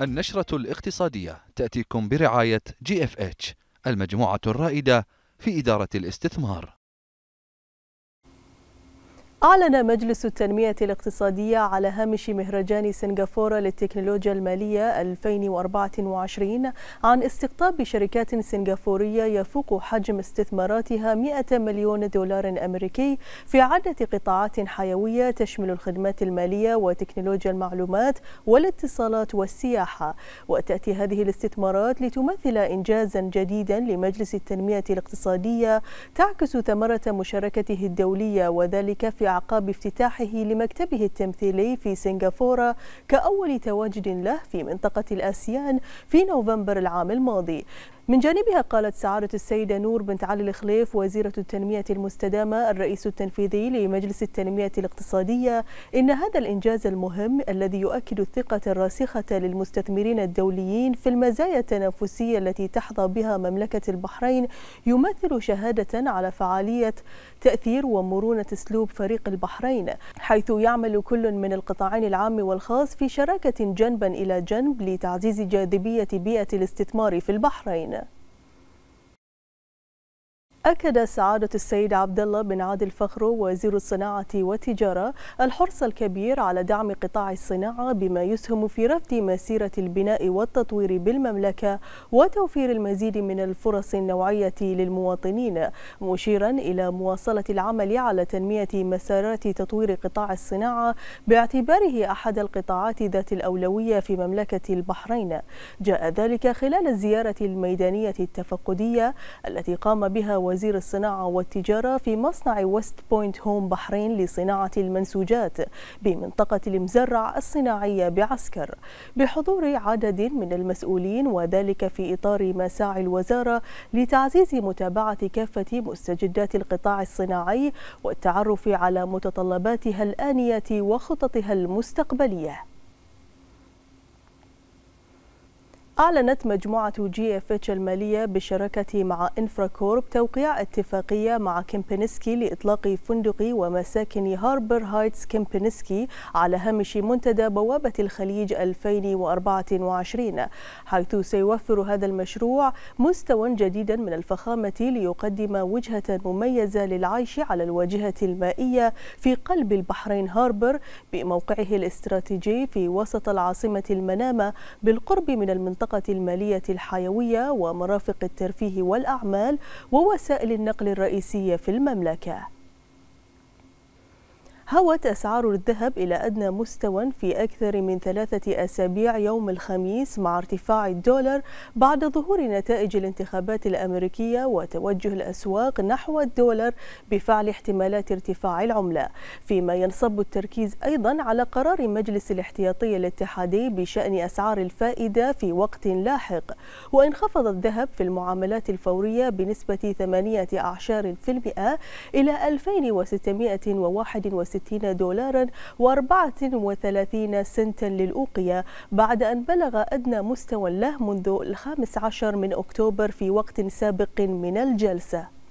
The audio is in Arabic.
النشرة الاقتصادية تأتيكم برعاية جي اف اتش المجموعة الرائدة في إدارة الاستثمار أعلن مجلس التنمية الاقتصادية على هامش مهرجان سنغافورة للتكنولوجيا المالية 2024 عن استقطاب شركات سنغافورية يفوق حجم استثماراتها 100 مليون دولار أمريكي في عدة قطاعات حيوية تشمل الخدمات المالية وتكنولوجيا المعلومات والاتصالات والسياحة وتأتي هذه الاستثمارات لتمثل إنجازا جديدا لمجلس التنمية الاقتصادية تعكس ثمرة مشاركته الدولية وذلك في أعقاب افتتاحه لمكتبه التمثيلي في سنغافورة كأول تواجد له في منطقة الآسيان في نوفمبر العام الماضي من جانبها قالت سعادة السيدة نور بنت علي الخليف وزيرة التنمية المستدامة الرئيس التنفيذي لمجلس التنمية الاقتصادية إن هذا الإنجاز المهم الذي يؤكد الثقة الراسخة للمستثمرين الدوليين في المزايا التنافسية التي تحظى بها مملكة البحرين يمثل شهادة على فعالية تأثير ومرونة أسلوب فريق طريق البحرين حيث يعمل كل من القطاعين العام والخاص في شراكة جنبا إلى جنب لتعزيز جاذبية بيئة الاستثمار في البحرين أكد سعادة السيد عبد الله بن عادل فخرو وزير الصناعة والتجارة الحرص الكبير على دعم قطاع الصناعة بما يسهم في رفض مسيرة البناء والتطوير بالمملكة وتوفير المزيد من الفرص النوعية للمواطنين مشيرا إلى مواصلة العمل على تنمية مسارات تطوير قطاع الصناعة باعتباره أحد القطاعات ذات الأولوية في مملكة البحرين جاء ذلك خلال الزيارة الميدانية التفقدية التي قام بها وزير الصناعة والتجارة في مصنع ويست بوينت هوم بحرين لصناعة المنسوجات بمنطقة المزرع الصناعية بعسكر بحضور عدد من المسؤولين وذلك في إطار مساعي الوزارة لتعزيز متابعة كافة مستجدات القطاع الصناعي والتعرف على متطلباتها الآنية وخططها المستقبلية أعلنت مجموعة جي اف اتش المالية بالشراكة مع انفراكورب توقيع اتفاقية مع كيمبنسكي لإطلاق فندق ومساكن هاربر هايتس كيمبنسكي على هامش منتدى بوابة الخليج 2024 حيث سيوفر هذا المشروع مستوى جديدا من الفخامة ليقدم وجهة مميزة للعيش على الواجهة المائية في قلب البحرين هاربر بموقعه الاستراتيجي في وسط العاصمة المنامة بالقرب من المنطقة المنطقة المالية الحيوية ومرافق الترفيه والأعمال ووسائل النقل الرئيسية في المملكة هوت أسعار الذهب إلى أدنى مستوى في أكثر من ثلاثة أسابيع يوم الخميس مع ارتفاع الدولار بعد ظهور نتائج الانتخابات الأمريكية وتوجه الأسواق نحو الدولار بفعل احتمالات ارتفاع العملة فيما ينصب التركيز أيضا على قرار مجلس الاحتياطي الاتحادي بشأن أسعار الفائدة في وقت لاحق وانخفض الذهب في المعاملات الفورية بنسبة ثمانية أعشار في المئة إلى 2661 60 دولارا و34 سنتا للأوقية بعد أن بلغ أدنى مستوى له منذ الخامس عشر من أكتوبر في وقت سابق من الجلسة